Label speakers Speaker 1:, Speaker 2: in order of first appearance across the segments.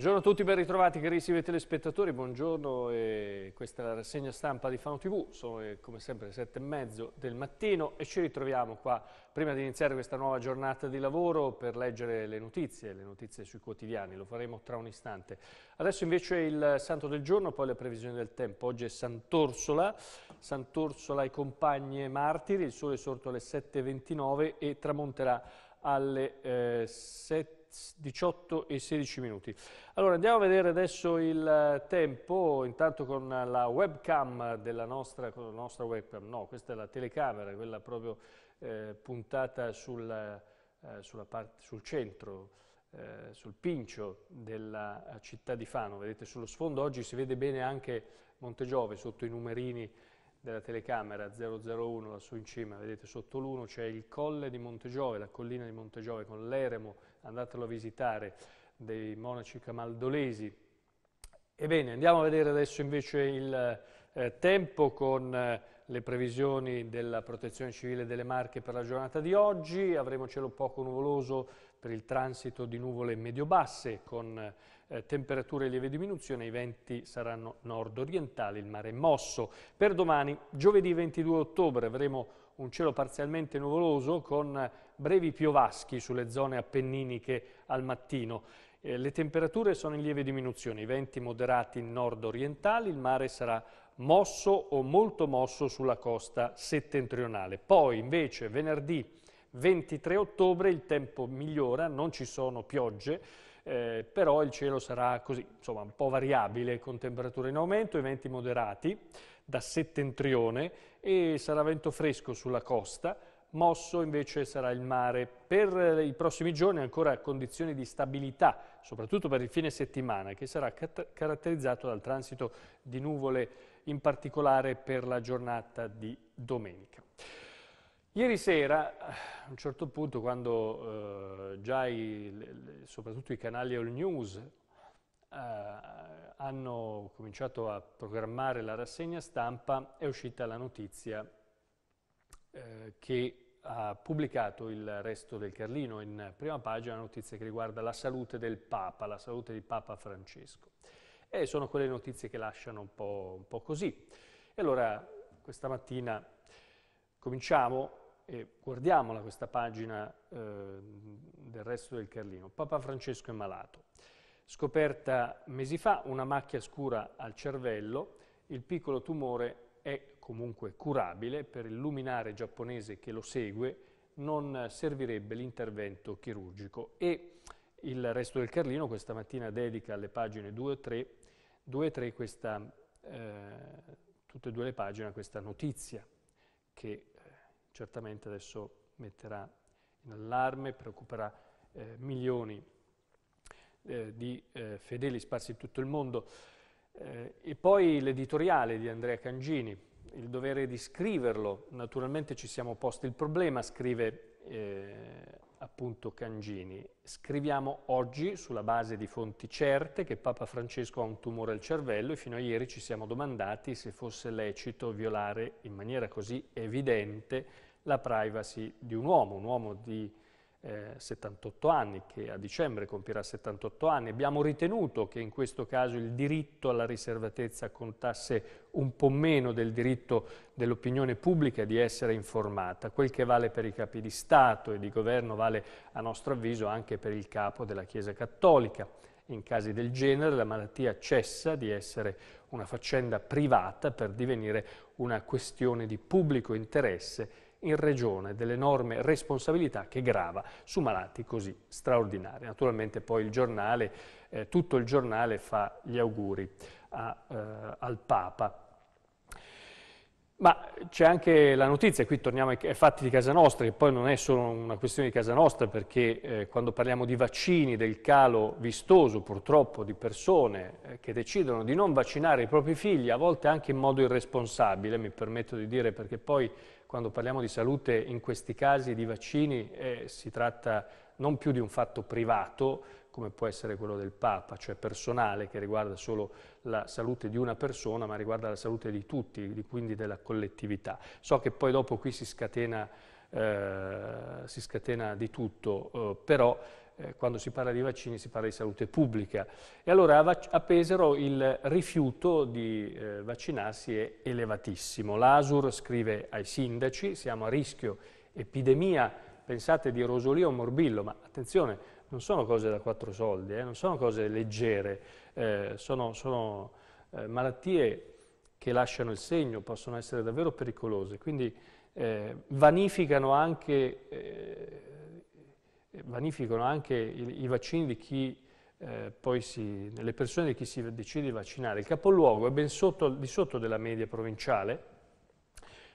Speaker 1: Buongiorno a tutti, ben ritrovati carissimi telespettatori, buongiorno, eh, questa è la rassegna stampa di Fano TV, sono eh, come sempre le sette e mezzo del mattino e ci ritroviamo qua prima di iniziare questa nuova giornata di lavoro per leggere le notizie, le notizie sui quotidiani, lo faremo tra un istante. Adesso invece il santo del giorno, poi le previsioni del tempo, oggi è Sant'Orsola, Sant'Orsola e compagne martiri, il sole è sorto alle 7.29 e tramonterà alle eh, 7. 18 e 16 minuti. Allora andiamo a vedere adesso il eh, tempo, intanto con la webcam della nostra, nostra webcam, no, questa è la telecamera, quella proprio eh, puntata sul, eh, parte, sul centro, eh, sul pincio della eh, città di Fano. Vedete sullo sfondo oggi si vede bene anche Montegiove sotto i numerini della telecamera 001 lassù in cima, vedete sotto l'uno c'è il colle di Montegiove, la collina di Montegiove con l'eremo, andatelo a visitare, dei monaci camaldolesi. Ebbene, andiamo a vedere adesso invece il eh, tempo con eh, le previsioni della protezione civile delle Marche per la giornata di oggi. Avremo cielo poco nuvoloso per il transito di nuvole medio-basse con eh, temperature lieve diminuzione, i venti saranno nord-orientali, il mare è mosso. Per domani, giovedì 22 ottobre, avremo un cielo parzialmente nuvoloso con brevi piovaschi sulle zone appenniniche al mattino. Eh, le temperature sono in lieve diminuzione, i venti moderati nord-orientali, il mare sarà mosso o molto mosso sulla costa settentrionale. Poi invece venerdì 23 ottobre il tempo migliora, non ci sono piogge, eh, però il cielo sarà così, insomma un po' variabile con temperature in aumento e venti moderati da settentrione e sarà vento fresco sulla costa, mosso invece sarà il mare. Per i prossimi giorni ancora condizioni di stabilità, soprattutto per il fine settimana, che sarà caratterizzato dal transito di nuvole, in particolare per la giornata di domenica. Ieri sera, a un certo punto, quando eh, già i, soprattutto i canali All News eh, hanno cominciato a programmare la rassegna stampa, è uscita la notizia eh, che ha pubblicato il resto del Carlino in prima pagina, una notizia che riguarda la salute del Papa, la salute di Papa Francesco. E sono quelle notizie che lasciano un po', un po così. E allora questa mattina cominciamo e guardiamola questa pagina eh, del resto del Carlino. Papa Francesco è malato. Scoperta mesi fa una macchia scura al cervello, il piccolo tumore è comunque curabile, per il luminare giapponese che lo segue non servirebbe l'intervento chirurgico e il resto del Carlino questa mattina dedica alle pagine 2 e 3, 2 e 3 questa, eh, tutte e due le pagine a questa notizia che certamente adesso metterà in allarme, preoccuperà eh, milioni eh, di eh, fedeli sparsi in tutto il mondo. Eh, e poi l'editoriale di Andrea Cangini, il dovere di scriverlo, naturalmente ci siamo posti il problema, scrive eh, appunto Cangini. Scriviamo oggi, sulla base di fonti certe, che Papa Francesco ha un tumore al cervello e fino a ieri ci siamo domandati se fosse lecito violare in maniera così evidente la privacy di un uomo, un uomo di eh, 78 anni, che a dicembre compirà 78 anni. Abbiamo ritenuto che in questo caso il diritto alla riservatezza contasse un po' meno del diritto dell'opinione pubblica di essere informata. Quel che vale per i capi di Stato e di governo vale a nostro avviso anche per il capo della Chiesa Cattolica. In casi del genere la malattia cessa di essere una faccenda privata per divenire una questione di pubblico interesse in Regione dell'enorme responsabilità che grava su malati così straordinari. Naturalmente poi il giornale, eh, tutto il giornale fa gli auguri a, eh, al Papa. Ma c'è anche la notizia, qui torniamo ai fatti di casa nostra, che poi non è solo una questione di casa nostra, perché eh, quando parliamo di vaccini, del calo vistoso purtroppo di persone eh, che decidono di non vaccinare i propri figli, a volte anche in modo irresponsabile, mi permetto di dire, perché poi quando parliamo di salute in questi casi di vaccini eh, si tratta non più di un fatto privato, come può essere quello del Papa, cioè personale, che riguarda solo la salute di una persona, ma riguarda la salute di tutti, quindi della collettività. So che poi dopo qui si scatena, eh, si scatena di tutto, eh, però eh, quando si parla di vaccini si parla di salute pubblica. E allora a, a Pesaro il rifiuto di eh, vaccinarsi è elevatissimo. L'ASUR scrive ai sindaci, siamo a rischio epidemia, pensate di rosolia o morbillo, ma attenzione, non sono cose da quattro soldi, eh, non sono cose leggere, eh, sono, sono eh, malattie che lasciano il segno, possono essere davvero pericolose, quindi eh, vanificano anche, eh, eh, vanificano anche i, i, vaccini di chi eh, poi si, le persone di chi si decide di vaccinare. Il capoluogo è ben sotto, di sotto della media provinciale,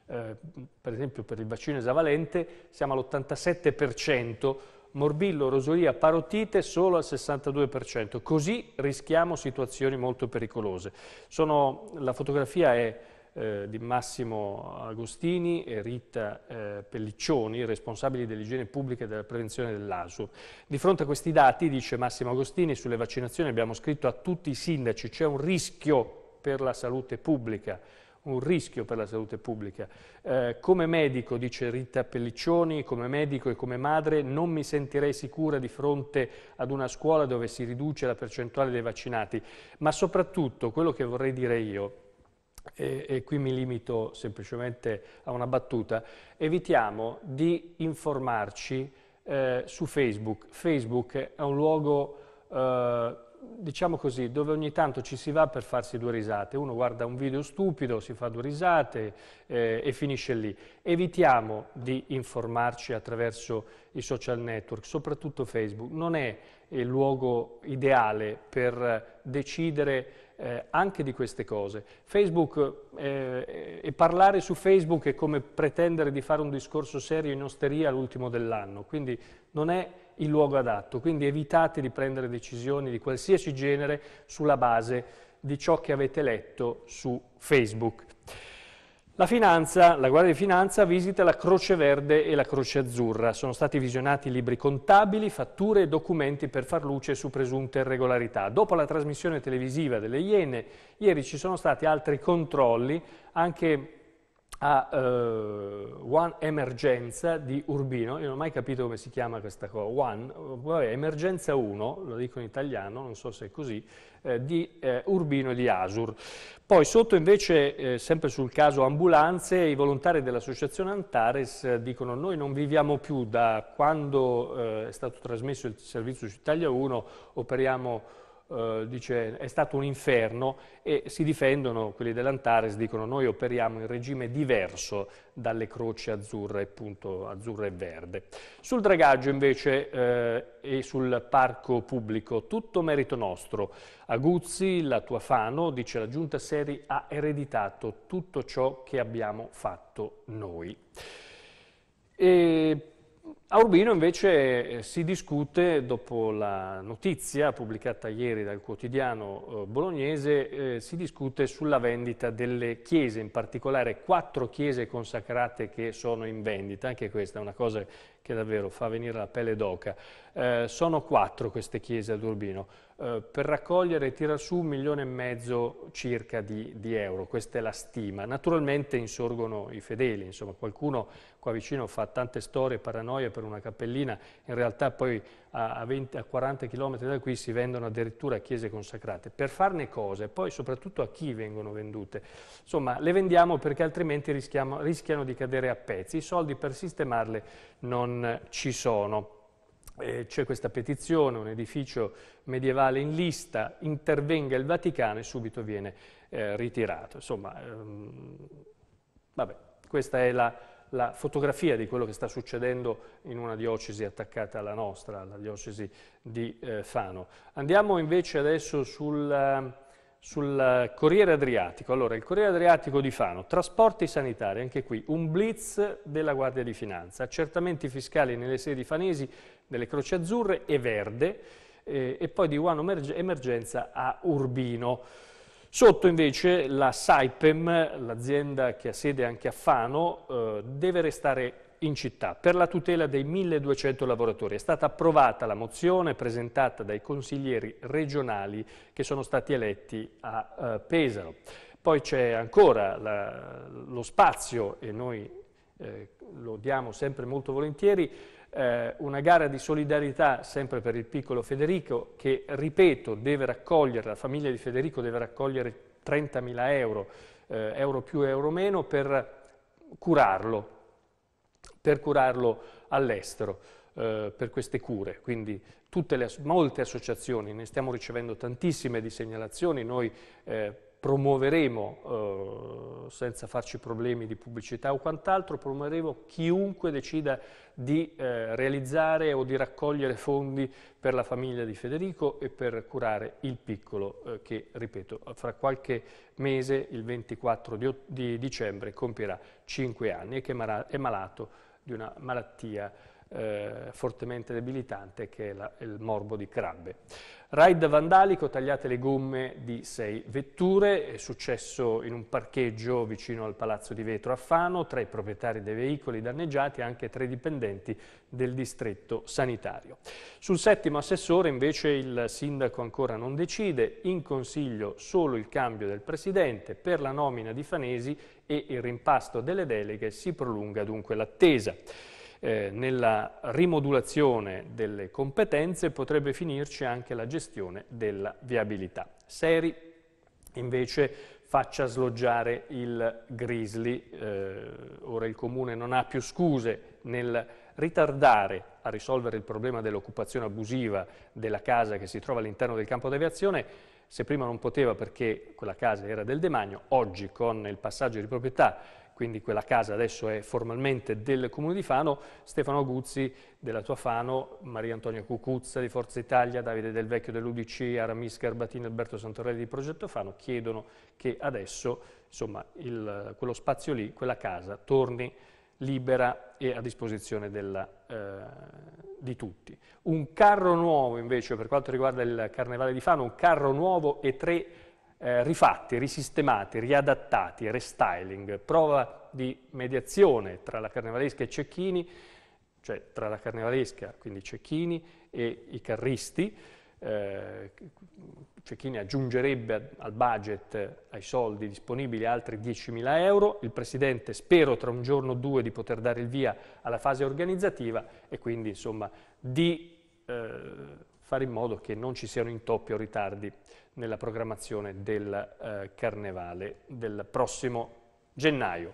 Speaker 1: eh, per esempio per il vaccino esavalente siamo all'87% morbillo, rosolia, parotite solo al 62%. Così rischiamo situazioni molto pericolose. Sono, la fotografia è eh, di Massimo Agostini e Rita eh, Pelliccioni, responsabili dell'igiene pubblica e della prevenzione dell'ASU. Di fronte a questi dati, dice Massimo Agostini, sulle vaccinazioni abbiamo scritto a tutti i sindaci, c'è un rischio per la salute pubblica un rischio per la salute pubblica. Eh, come medico, dice Rita Pelliccioni, come medico e come madre non mi sentirei sicura di fronte ad una scuola dove si riduce la percentuale dei vaccinati, ma soprattutto quello che vorrei dire io, e, e qui mi limito semplicemente a una battuta, evitiamo di informarci eh, su Facebook. Facebook è un luogo eh, diciamo così, dove ogni tanto ci si va per farsi due risate. Uno guarda un video stupido, si fa due risate eh, e finisce lì. Evitiamo di informarci attraverso i social network, soprattutto Facebook. Non è eh, il luogo ideale per decidere eh, anche di queste cose. Facebook, eh, e parlare su Facebook è come pretendere di fare un discorso serio in osteria l'ultimo dell'anno, quindi non è il luogo adatto, quindi evitate di prendere decisioni di qualsiasi genere sulla base di ciò che avete letto su Facebook. La finanza, la Guardia di Finanza visita la Croce Verde e la Croce Azzurra. Sono stati visionati libri contabili, fatture e documenti per far luce su presunte irregolarità. Dopo la trasmissione televisiva delle Iene, ieri ci sono stati altri controlli, anche a uh, One Emergenza di Urbino, io non ho mai capito come si chiama questa cosa, One, vabbè, Emergenza 1, lo dico in italiano, non so se è così, eh, di eh, Urbino e di Asur. Poi sotto invece, eh, sempre sul caso ambulanze, i volontari dell'associazione Antares eh, dicono noi non viviamo più da quando eh, è stato trasmesso il servizio su Italia 1, operiamo eh, dice è stato un inferno e si difendono quelli dell'Antares, dicono noi operiamo in regime diverso dalle croci azzurre, appunto, azzurre e verde. Sul dragaggio invece eh, e sul parco pubblico, tutto merito nostro. Aguzzi, la tua Fano, dice la giunta Seri, ha ereditato tutto ciò che abbiamo fatto noi. E a Urbino invece eh, si discute, dopo la notizia pubblicata ieri dal quotidiano eh, bolognese, eh, si discute sulla vendita delle chiese, in particolare quattro chiese consacrate che sono in vendita, anche questa è una cosa che davvero fa venire la pelle d'oca. Eh, sono quattro queste chiese ad Urbino, eh, per raccogliere tira su un milione e mezzo circa di, di, euro, questa è la stima. Naturalmente insorgono i fedeli, insomma qualcuno qua vicino fa tante storie, paranoie per una cappellina, in realtà poi a, 20, a 40 km da qui si vendono addirittura chiese consacrate, per farne cose, poi soprattutto a chi vengono vendute. Insomma, le vendiamo perché altrimenti rischiano di cadere a pezzi, i soldi per sistemarle non ci sono. Eh, c'è questa petizione, un edificio medievale in lista, intervenga il Vaticano e subito viene eh, ritirato. Insomma, ehm, vabbè, questa è la la fotografia di quello che sta succedendo in una diocesi attaccata alla nostra, la diocesi di eh, Fano. Andiamo invece adesso sul, eh, sul Corriere Adriatico. Allora, il Corriere Adriatico di Fano, trasporti sanitari, anche qui, un blitz della Guardia di Finanza, accertamenti fiscali nelle sedi fanesi delle Croce Azzurre e Verde, eh, e poi di One Emergenza a Urbino. Sotto invece la Saipem, l'azienda che ha sede anche a Fano, eh, deve restare in città per la tutela dei 1200 lavoratori. È stata approvata la mozione presentata dai consiglieri regionali che sono stati eletti a eh, Pesaro. Poi c'è ancora la, lo spazio, e noi eh, lo diamo sempre molto volentieri, eh, una gara di solidarietà sempre per il piccolo Federico che, ripeto, deve raccogliere, la famiglia di Federico deve raccogliere 30.000 euro, eh, euro più euro meno, per curarlo, per curarlo all'estero, eh, per queste cure. Quindi le, molte associazioni, ne stiamo ricevendo tantissime di segnalazioni, noi eh, promuoveremo, eh, senza farci problemi di pubblicità o quant'altro, promuoveremo chiunque decida di eh, realizzare o di raccogliere fondi per la famiglia di Federico e per curare il piccolo eh, che, ripeto, fra qualche mese, il 24 di, di dicembre, compirà 5 anni e che è malato di una malattia eh, fortemente debilitante che è, la, il morbo di crabbe. Raid vandalico, tagliate le gomme di sei vetture, è successo in un parcheggio vicino al Palazzo di Vetro a Fano, tra i proprietari dei veicoli danneggiati anche tre dipendenti del distretto sanitario. Sul settimo assessore invece il sindaco ancora non decide, in consiglio solo il cambio del presidente per la nomina di Fanesi e il rimpasto delle deleghe si prolunga dunque l'attesa eh, nella rimodulazione delle competenze potrebbe finirci anche la gestione della viabilità. Seri invece faccia sloggiare il grizzly, eh, ora il comune non ha più scuse nel ritardare a risolvere il problema dell'occupazione abusiva della casa che si trova all'interno del campo d'aviazione, se prima non poteva perché quella casa era del demagno, oggi con il passaggio di proprietà quindi quella casa adesso è formalmente del Comune di Fano, Stefano Guzzi della Tua Fano, Maria Antonia Cucuzza di Forza Italia, Davide Del Vecchio dell'Udc, Aramis Garbatini Alberto Santorelli di Progetto Fano chiedono che adesso insomma, il, quello spazio lì, quella casa, torni libera e a disposizione della, eh, di tutti. Un carro nuovo invece per quanto riguarda il Carnevale di Fano, un carro nuovo e tre eh, rifatti, risistemati, riadattati, restyling, prova di mediazione tra la carnevalesca e Cecchini, cioè tra la carnevalesca, quindi Cecchini, e i carristi. Eh, Cecchini aggiungerebbe al budget, ai soldi disponibili, altri 10.000 euro. Il Presidente spero tra un giorno o due di poter dare il via alla fase organizzativa e quindi insomma di eh, fare in modo che non ci siano intoppi o ritardi nella programmazione del eh, carnevale del prossimo gennaio.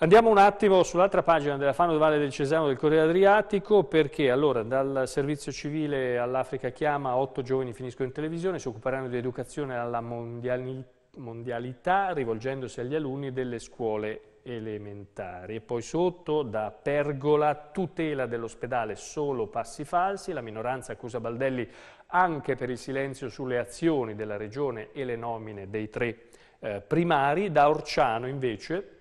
Speaker 1: Andiamo un attimo sull'altra pagina della Fano del Valle del Cesano del Corriere Adriatico perché allora dal servizio civile all'Africa Chiama otto giovani finiscono in televisione, si occuperanno di educazione alla mondiali mondialità rivolgendosi agli alunni delle scuole elementari. E poi sotto, da Pergola, tutela dell'ospedale, solo passi falsi. La minoranza accusa Baldelli anche per il silenzio sulle azioni della Regione e le nomine dei tre eh, primari. Da Orciano, invece,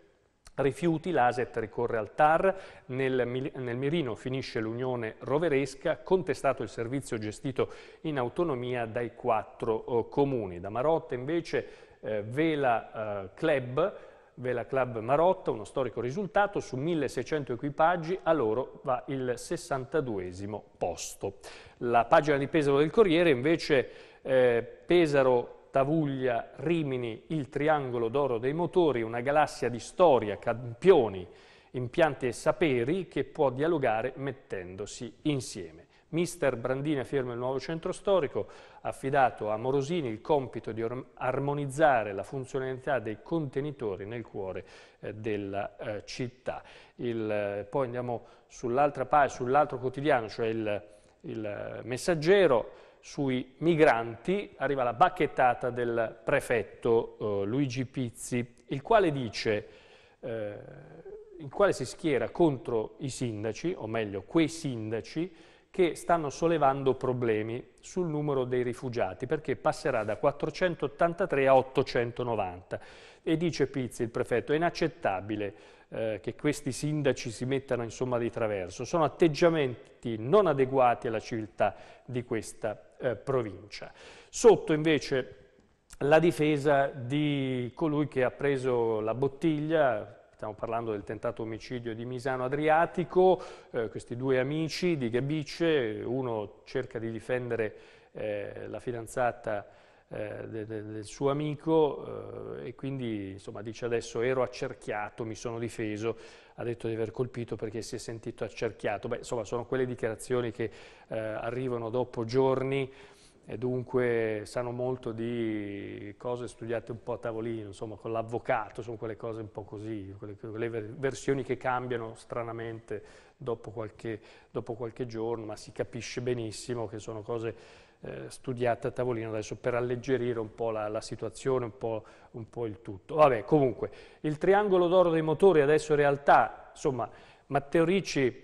Speaker 1: rifiuti, l'ASET ricorre al TAR, nel, nel mirino finisce l'Unione Roveresca, contestato il servizio gestito in autonomia dai quattro oh, comuni. Da Marotte invece eh, Vela eh, Club Vela Club Marotta, uno storico risultato, su 1600 equipaggi a loro va il 62 posto. La pagina di Pesaro del Corriere invece eh, Pesaro Tavuglia, Rimini, il triangolo d'oro dei motori, una galassia di storia, campioni, impianti e saperi che può dialogare mettendosi insieme. Mister Brandini afferma il nuovo centro storico, affidato a Morosini il compito di armonizzare la funzionalità dei contenitori nel cuore eh, della eh, città. Il, eh, poi andiamo sull'altra pagina, sull'altro quotidiano, cioè il, il messaggero, sui migranti arriva la bacchettata del prefetto eh, Luigi Pizzi, il quale dice, eh, il quale si schiera contro i sindaci, o meglio quei sindaci, che stanno sollevando problemi sul numero dei rifugiati, perché passerà da 483 a 890. E dice Pizzi, il prefetto, è inaccettabile eh, che questi sindaci si mettano insomma di traverso, sono atteggiamenti non adeguati alla civiltà di questa eh, provincia. Sotto invece la difesa di colui che ha preso la bottiglia, stiamo parlando del tentato omicidio di Misano Adriatico, eh, questi due amici di Gabice, uno cerca di difendere eh, la fidanzata eh, de, de, del suo amico eh, e quindi insomma, dice adesso ero accerchiato, mi sono difeso, ha detto di aver colpito perché si è sentito accerchiato. Beh, insomma sono quelle dichiarazioni che eh, arrivano dopo giorni e dunque sanno molto di cose studiate un po' a tavolino, insomma con l'avvocato, sono quelle cose un po' così, quelle, quelle versioni che cambiano stranamente dopo qualche, dopo qualche, giorno, ma si capisce benissimo che sono cose eh, studiate a tavolino adesso per alleggerire un po' la, la situazione, un po', un po' il tutto. Vabbè, comunque, il triangolo d'oro dei motori adesso in realtà, insomma, Matteo Ricci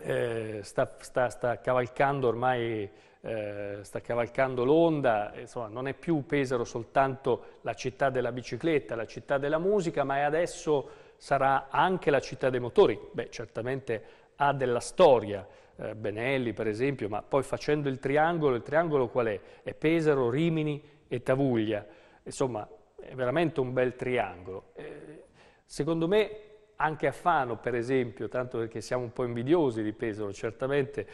Speaker 1: eh, sta, sta, sta, cavalcando ormai eh, sta cavalcando l'onda, insomma non è più Pesaro soltanto la città della bicicletta, la città della musica, ma adesso sarà anche la città dei motori. Beh, certamente ha della storia, eh, Benelli per esempio, ma poi facendo il triangolo, il triangolo qual è? È Pesaro, Rimini e Tavuglia. Insomma, è veramente un bel triangolo. Eh, secondo me anche a Fano, per esempio, tanto perché siamo un po' invidiosi di Pesaro, certamente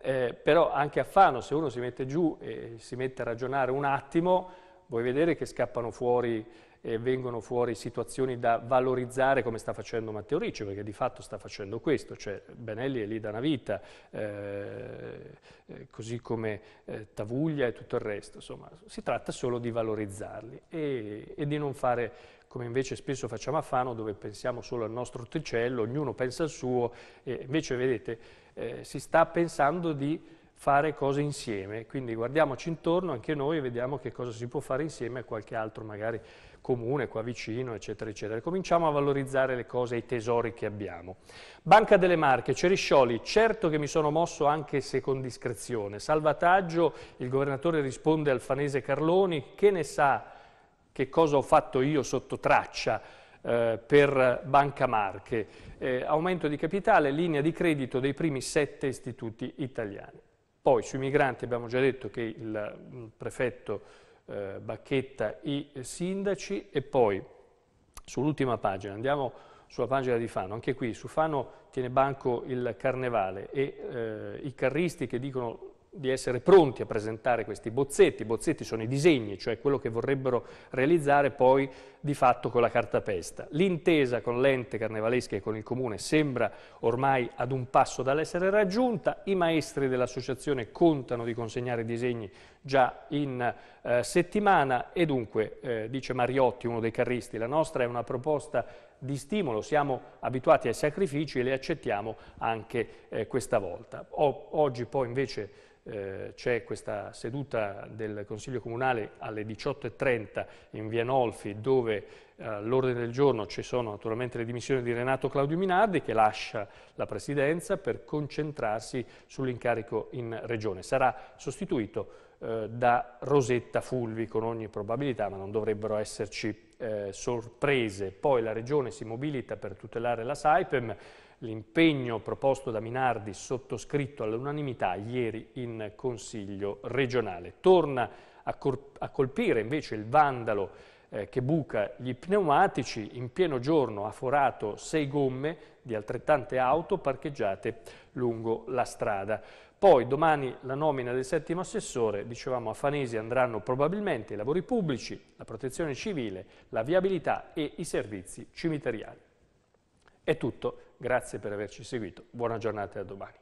Speaker 1: eh, però anche a Fano, se uno si mette giù e si mette a ragionare un attimo, vuoi vedere che scappano fuori e vengono fuori situazioni da valorizzare come sta facendo Matteo Ricci, perché di fatto sta facendo questo, cioè Benelli è lì da una vita, eh, eh così come eh, Tavuglia e tutto il resto, insomma, si tratta solo di valorizzarli e, e di non fare come invece spesso facciamo a Fano, dove pensiamo solo al nostro tricello, ognuno pensa al suo, e invece vedete eh, si sta pensando di fare cose insieme, quindi guardiamoci intorno anche noi e vediamo che cosa si può fare insieme a qualche altro magari comune qua vicino, eccetera, eccetera. Cominciamo a valorizzare le cose i tesori che abbiamo. Banca delle Marche, Ceriscioli, certo che mi sono mosso anche se con discrezione. Salvataggio, il governatore risponde al fanese Carloni, che ne sa che cosa ho fatto io sotto traccia? Eh, per Banca Marche, eh, aumento di capitale, linea di credito dei primi sette istituti italiani. Poi sui migranti abbiamo già detto che il, mm, prefetto eh, bacchetta i sindaci e poi sull'ultima pagina andiamo sulla pagina di Fano, anche qui su Fano tiene banco il carnevale e eh, i carristi che dicono di essere pronti a presentare questi bozzetti. I bozzetti sono i disegni, cioè quello che vorrebbero realizzare poi di fatto con la cartapesta. L'intesa con l'ente carnevalesca e con il comune sembra ormai ad un passo dall'essere raggiunta. I maestri dell'associazione contano di consegnare i disegni già in eh, settimana e dunque, eh, dice Mariotti, uno dei carristi, la nostra è una proposta di stimolo, siamo abituati ai sacrifici e li accettiamo anche eh, questa volta. O oggi poi invece eh, c'è questa seduta del Consiglio Comunale alle 18.30 in via Nolfi dove eh, all'ordine del giorno ci sono naturalmente le dimissioni di Renato Claudio Minardi che lascia la Presidenza per concentrarsi sull'incarico in Regione. Sarà sostituito eh, da Rosetta Fulvi con ogni probabilità, ma non dovrebbero esserci eh, sorprese. Poi la Regione si mobilita per tutelare la Saipem, l'impegno proposto da Minardi sottoscritto all'unanimità ieri in Consiglio regionale. Torna a, a colpire invece il vandalo eh, che buca gli pneumatici, in pieno giorno ha forato sei gomme di altrettante auto parcheggiate lungo la strada. Poi domani la nomina del settimo assessore, dicevamo a Fanesi andranno probabilmente i lavori pubblici, la protezione civile, la viabilità e i servizi cimiteriali. È tutto Grazie per averci seguito. Buona giornata e a domani.